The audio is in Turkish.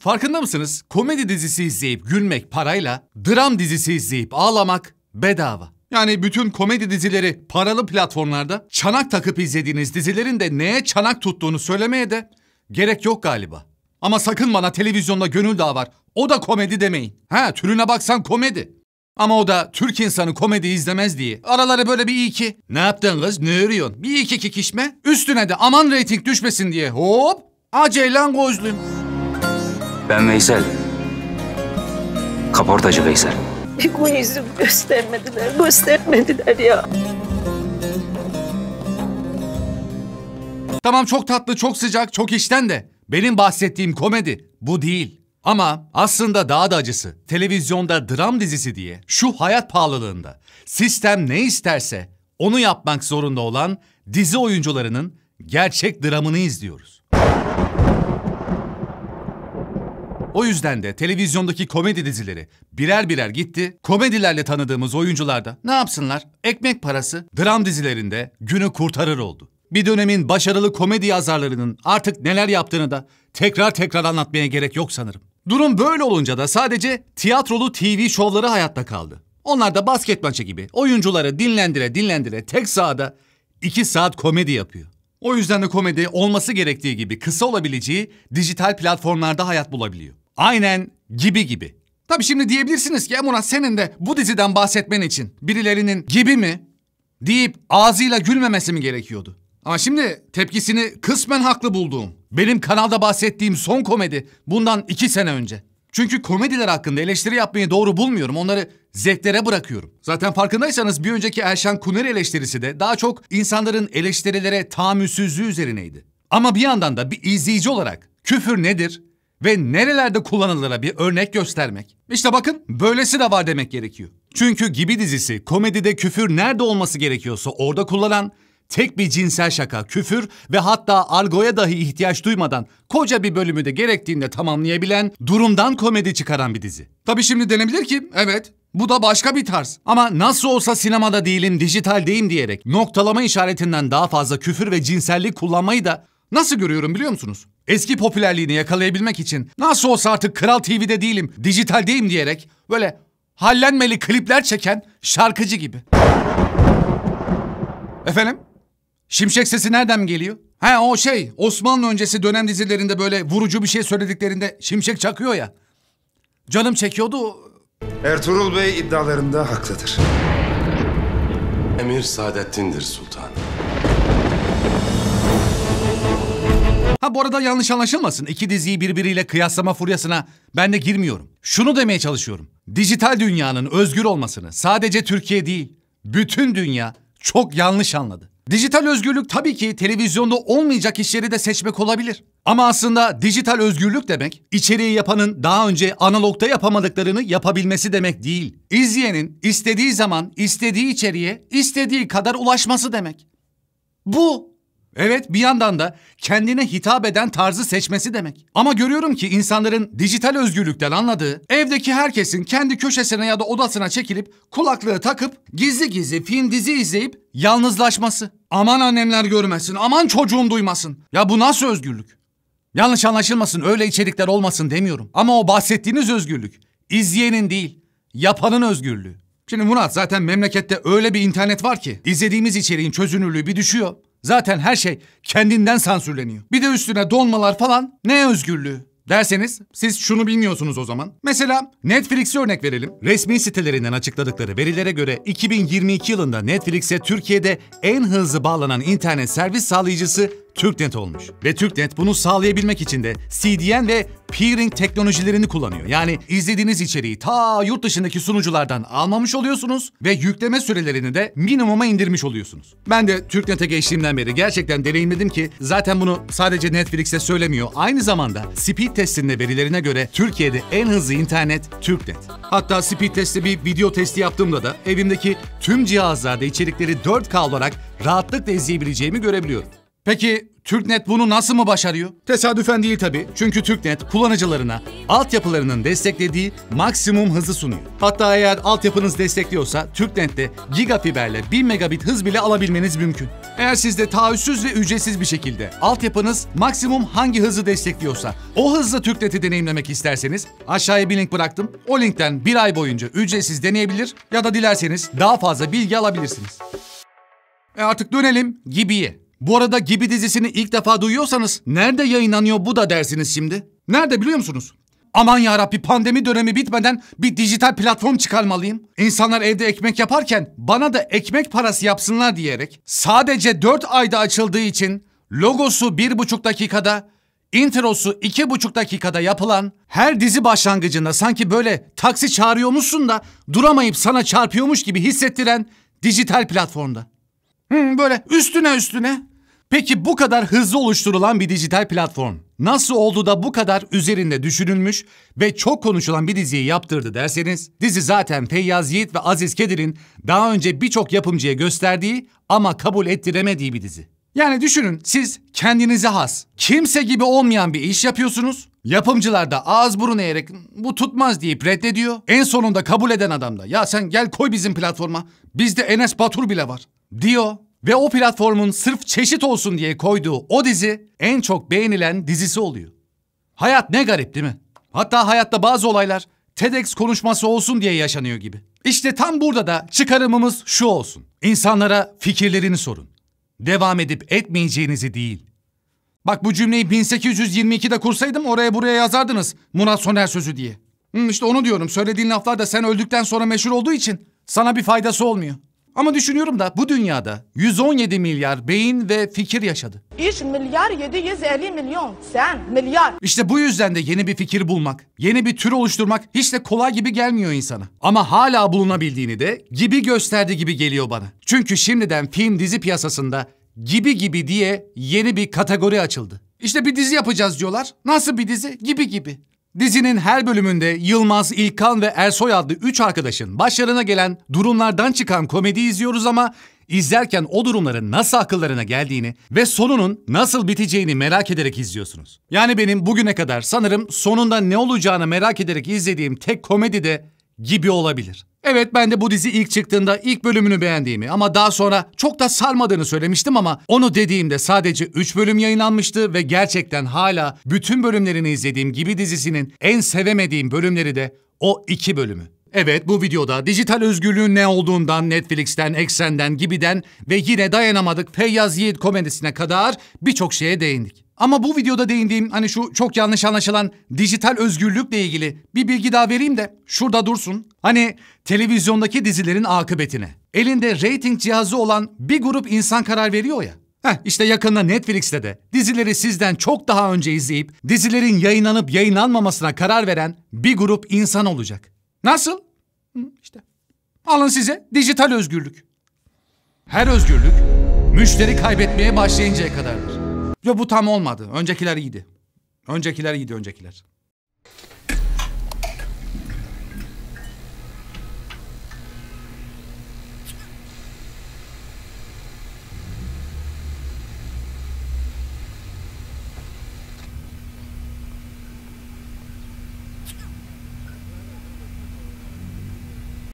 Farkında mısınız? Komedi dizisi izleyip gülmek parayla, dram dizisi izleyip ağlamak bedava. Yani bütün komedi dizileri paralı platformlarda çanak takıp izlediğiniz dizilerin de neye çanak tuttuğunu söylemeye de gerek yok galiba. Ama sakın bana televizyonda Gönül Dağı var. O da komedi demeyin. Ha türüne baksan komedi. Ama o da Türk insanı komedi izlemez diye. Araları böyle bir iki. Ne yaptın kız? Ne örüyorsun? Bir iki kikişme. Üstüne de aman reyting düşmesin diye. Hop. Aceylan gözlüm. Ben Veysel. Kaportacı Veysel. Bir gün yüzüm göstermediler, göstermediler ya. Tamam çok tatlı, çok sıcak, çok işten de. Benim bahsettiğim komedi bu değil. Ama aslında daha da acısı. Televizyonda dram dizisi diye şu hayat pahalılığında sistem ne isterse onu yapmak zorunda olan dizi oyuncularının gerçek dramını izliyoruz. O yüzden de televizyondaki komedi dizileri birer birer gitti. Komedilerle tanıdığımız oyuncular da ne yapsınlar? Ekmek parası dram dizilerinde günü kurtarır oldu. Bir dönemin başarılı komedi yazarlarının artık neler yaptığını da tekrar tekrar anlatmaya gerek yok sanırım. Durum böyle olunca da sadece tiyatrolu TV şovları hayatta kaldı. Onlar da basket maçı gibi oyuncuları dinlendire dinlendire tek sahada iki saat komedi yapıyor. O yüzden de komedi olması gerektiği gibi kısa olabileceği dijital platformlarda hayat bulabiliyor. Aynen gibi gibi. Tabi şimdi diyebilirsiniz ki Murat senin de bu diziden bahsetmen için birilerinin gibi mi deyip ağzıyla gülmemesi mi gerekiyordu? Ama şimdi tepkisini kısmen haklı bulduğum, benim kanalda bahsettiğim son komedi bundan iki sene önce. Çünkü komediler hakkında eleştiri yapmayı doğru bulmuyorum. Onları zevklere bırakıyorum. Zaten farkındaysanız bir önceki Erşan Kuner eleştirisi de daha çok insanların eleştirilere tahammülsüzlüğü üzerineydi. Ama bir yandan da bir izleyici olarak küfür nedir? ve nerelerde kullanılır'a bir örnek göstermek. İşte bakın böylesi de var demek gerekiyor. Çünkü Gibi dizisi komedide küfür nerede olması gerekiyorsa orada kullanan, tek bir cinsel şaka, küfür ve hatta argoya dahi ihtiyaç duymadan koca bir bölümü de gerektiğinde tamamlayabilen, durumdan komedi çıkaran bir dizi. Tabii şimdi denebilir ki evet bu da başka bir tarz. Ama nasıl olsa sinemada değilim, dijital dijitaldeyim diyerek noktalama işaretinden daha fazla küfür ve cinsellik kullanmayı da nasıl görüyorum biliyor musunuz? Eski popülerliğini yakalayabilmek için nasıl olsa artık Kral TV'de değilim, dijitaldeyim diyerek böyle hallenmeli klipler çeken şarkıcı gibi. Efendim? Şimşek sesi nereden geliyor? Ha o şey Osmanlı öncesi dönem dizilerinde böyle vurucu bir şey söylediklerinde şimşek çakıyor ya. Canım çekiyordu. Ertuğrul Bey iddialarında haklıdır. Emir Saadettin'dir sultanım. bu arada yanlış anlaşılmasın. İki diziyi birbiriyle kıyaslama furyasına ben de girmiyorum. Şunu demeye çalışıyorum. Dijital dünyanın özgür olmasını sadece Türkiye değil, bütün dünya çok yanlış anladı. Dijital özgürlük tabii ki televizyonda olmayacak işleri de seçmek olabilir. Ama aslında dijital özgürlük demek, içeriği yapanın daha önce analogta yapamadıklarını yapabilmesi demek değil. İzleyenin istediği zaman, istediği içeriğe, istediği kadar ulaşması demek. Bu Evet bir yandan da kendine hitap eden tarzı seçmesi demek. Ama görüyorum ki insanların dijital özgürlükten anladığı evdeki herkesin kendi köşesine ya da odasına çekilip kulaklığı takıp gizli gizli film dizi izleyip yalnızlaşması. Aman annemler görmesin, aman çocuğum duymasın. Ya bu nasıl özgürlük? Yanlış anlaşılmasın, öyle içerikler olmasın demiyorum. Ama o bahsettiğiniz özgürlük izleyenin değil, yapanın özgürlüğü. Şimdi Murat zaten memlekette öyle bir internet var ki izlediğimiz içeriğin çözünürlüğü bir düşüyor. Zaten her şey kendinden sansürleniyor. Bir de üstüne dolmalar falan ne özgürlüğü? Derseniz siz şunu bilmiyorsunuz o zaman. Mesela Netflix'i örnek verelim. Resmi sitelerinden açıkladıkları verilere göre 2022 yılında Netflix'e Türkiye'de en hızlı bağlanan internet servis sağlayıcısı TürkNet olmuş. Ve TürkNet bunu sağlayabilmek için de CDN ve peering teknolojilerini kullanıyor. Yani izlediğiniz içeriği ta yurt dışındaki sunuculardan almamış oluyorsunuz ve yükleme sürelerini de minimuma indirmiş oluyorsunuz. Ben de TürkNet'e geçtiğimden beri gerçekten deneyimledim ki zaten bunu sadece Netflix'e söylemiyor. Aynı zamanda speed testinde verilerine göre Türkiye'de en hızlı internet TürkNet. Hatta speed testte bir video testi yaptığımda da evimdeki tüm cihazlarda içerikleri 4K olarak rahatlıkla izleyebileceğimi görebiliyorum. Peki TürkNet bunu nasıl mı başarıyor? Tesadüfen değil tabii. Çünkü TürkNet kullanıcılarına altyapılarının desteklediği maksimum hızı sunuyor. Hatta eğer altyapınız destekliyorsa TürkNet'te gigafiberle 1000 megabit hız bile alabilmeniz mümkün. Eğer sizde taahhütsüz ve ücretsiz bir şekilde altyapınız maksimum hangi hızı destekliyorsa o hızla TürkNet'i deneyimlemek isterseniz aşağıya bir link bıraktım. O linkten bir ay boyunca ücretsiz deneyebilir ya da dilerseniz daha fazla bilgi alabilirsiniz. E artık dönelim Gibi'ye. Bu arada Gibi dizisini ilk defa duyuyorsanız nerede yayınlanıyor bu da dersiniz şimdi. Nerede biliyor musunuz? Aman ya Rabbi pandemi dönemi bitmeden bir dijital platform çıkarmalıyım. İnsanlar evde ekmek yaparken bana da ekmek parası yapsınlar diyerek sadece 4 ayda açıldığı için logosu 1,5 dakikada introsu 2,5 dakikada yapılan her dizi başlangıcında sanki böyle taksi çağırıyormuşsun da duramayıp sana çarpıyormuş gibi hissettiren dijital platformda. Hmm, böyle üstüne üstüne Peki bu kadar hızlı oluşturulan bir dijital platform nasıl oldu da bu kadar üzerinde düşünülmüş ve çok konuşulan bir diziyi yaptırdı derseniz, dizi zaten Feyyaz Yiğit ve Aziz Kedir'in daha önce birçok yapımcıya gösterdiği ama kabul ettiremediği bir dizi. Yani düşünün siz kendinize has, kimse gibi olmayan bir iş yapıyorsunuz. Yapımcılar da ağız burun eğerek bu tutmaz deyip reddediyor. En sonunda kabul eden adam da ya sen gel koy bizim platforma bizde Enes Batur bile var diyor ve o platformun sırf çeşit olsun diye koyduğu o dizi en çok beğenilen dizisi oluyor. Hayat ne garip değil mi? Hatta hayatta bazı olaylar TEDx konuşması olsun diye yaşanıyor gibi. İşte tam burada da çıkarımımız şu olsun. İnsanlara fikirlerini sorun. Devam edip etmeyeceğinizi değil. Bak bu cümleyi 1822'de kursaydım oraya buraya yazardınız Murat Soner sözü diye. Hı, işte onu diyorum söylediğin laflar da sen öldükten sonra meşhur olduğu için sana bir faydası olmuyor. Ama düşünüyorum da bu dünyada 117 milyar beyin ve fikir yaşadı. İş milyar 750 milyon. Sen milyar. İşte bu yüzden de yeni bir fikir bulmak, yeni bir tür oluşturmak hiç de kolay gibi gelmiyor insana. Ama hala bulunabildiğini de gibi gösterdi gibi geliyor bana. Çünkü şimdiden film dizi piyasasında gibi gibi diye yeni bir kategori açıldı. İşte bir dizi yapacağız diyorlar. Nasıl bir dizi? Gibi gibi. Dizinin her bölümünde Yılmaz, İlkan ve Ersoy adlı üç arkadaşın başlarına gelen durumlardan çıkan komedi izliyoruz ama izlerken o durumların nasıl akıllarına geldiğini ve sonunun nasıl biteceğini merak ederek izliyorsunuz. Yani benim bugüne kadar sanırım sonunda ne olacağını merak ederek izlediğim tek komedi de gibi olabilir. Evet ben de bu dizi ilk çıktığında ilk bölümünü beğendiğimi ama daha sonra çok da sarmadığını söylemiştim ama onu dediğimde sadece 3 bölüm yayınlanmıştı ve gerçekten hala bütün bölümlerini izlediğim gibi dizisinin en sevemediğim bölümleri de o 2 bölümü. Evet bu videoda dijital özgürlüğün ne olduğundan, Netflix'ten, Eksen'den gibiden ve yine dayanamadık Feyyaz Yiğit komedisine kadar birçok şeye değindik. Ama bu videoda değindiğim hani şu çok yanlış anlaşılan dijital özgürlükle ilgili bir bilgi daha vereyim de şurada dursun. Hani televizyondaki dizilerin akıbetine. Elinde rating cihazı olan bir grup insan karar veriyor ya. Heh, işte yakında Netflix'te de dizileri sizden çok daha önce izleyip dizilerin yayınlanıp yayınlanmamasına karar veren bir grup insan olacak. Nasıl? İşte Alın size dijital özgürlük. Her özgürlük müşteri kaybetmeye başlayıncaya kadar. Yo bu tam olmadı. Öncekiler iyiydi. Öncekiler iyiydi öncekiler.